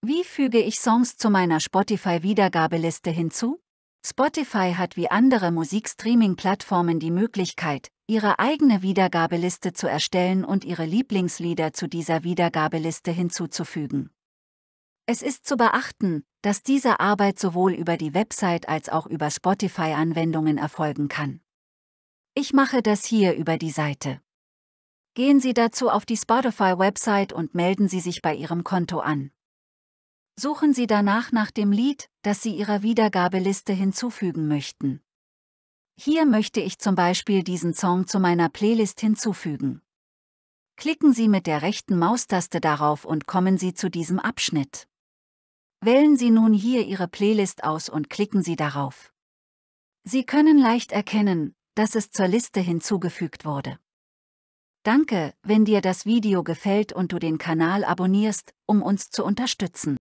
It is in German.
Wie füge ich Songs zu meiner Spotify-Wiedergabeliste hinzu? Spotify hat wie andere Musikstreaming-Plattformen die Möglichkeit, ihre eigene Wiedergabeliste zu erstellen und ihre Lieblingslieder zu dieser Wiedergabeliste hinzuzufügen. Es ist zu beachten, dass diese Arbeit sowohl über die Website als auch über Spotify-Anwendungen erfolgen kann. Ich mache das hier über die Seite. Gehen Sie dazu auf die Spotify-Website und melden Sie sich bei Ihrem Konto an. Suchen Sie danach nach dem Lied, das Sie Ihrer Wiedergabeliste hinzufügen möchten. Hier möchte ich zum Beispiel diesen Song zu meiner Playlist hinzufügen. Klicken Sie mit der rechten Maustaste darauf und kommen Sie zu diesem Abschnitt. Wählen Sie nun hier Ihre Playlist aus und klicken Sie darauf. Sie können leicht erkennen, dass es zur Liste hinzugefügt wurde. Danke, wenn dir das Video gefällt und du den Kanal abonnierst, um uns zu unterstützen.